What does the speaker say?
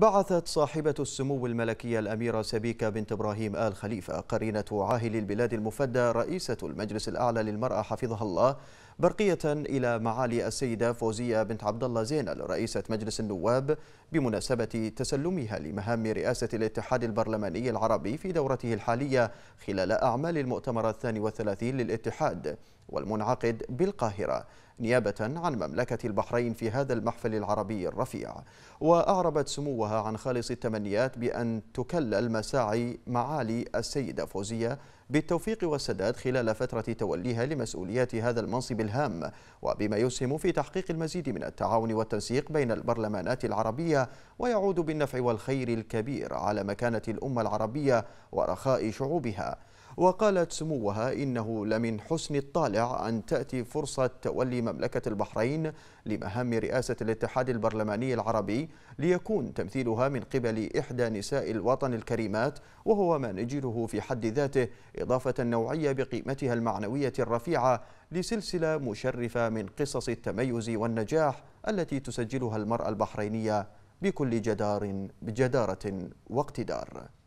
بعثت صاحبة السمو الملكية الأميرة سبيكة بنت إبراهيم آل خليفة قرينة عاهل البلاد المفدى رئيسة المجلس الأعلى للمرأة حفظها الله برقية إلى معالي السيدة فوزية بنت عبد الله زينل رئيسة مجلس النواب بمناسبة تسلمها لمهام رئاسة الاتحاد البرلماني العربي في دورته الحالية خلال أعمال المؤتمر الثاني والثلاثين للاتحاد والمنعقد بالقاهرة نيابة عن مملكة البحرين في هذا المحفل العربي الرفيع وأعربت سموها عن خالص التمنيات بأن تكلل مساعي معالي السيدة فوزية بالتوفيق والسداد خلال فترة توليها لمسؤوليات هذا المنصب الهام وبما يسهم في تحقيق المزيد من التعاون والتنسيق بين البرلمانات العربية ويعود بالنفع والخير الكبير على مكانة الأمة العربية ورخاء شعوبها وقالت سموها إنه لمن حسن الطالع أن تأتي فرصة تولي مملكة البحرين لمهام رئاسة الاتحاد البرلماني العربي ليكون تمثيلها من قبل إحدى نساء الوطن الكريمات وهو ما نجده في حد ذاته إضافة نوعية بقيمتها المعنوية الرفيعة لسلسلة مشرفة من قصص التميز والنجاح التي تسجلها المرأة البحرينية بكل جدار بجدارة واقتدار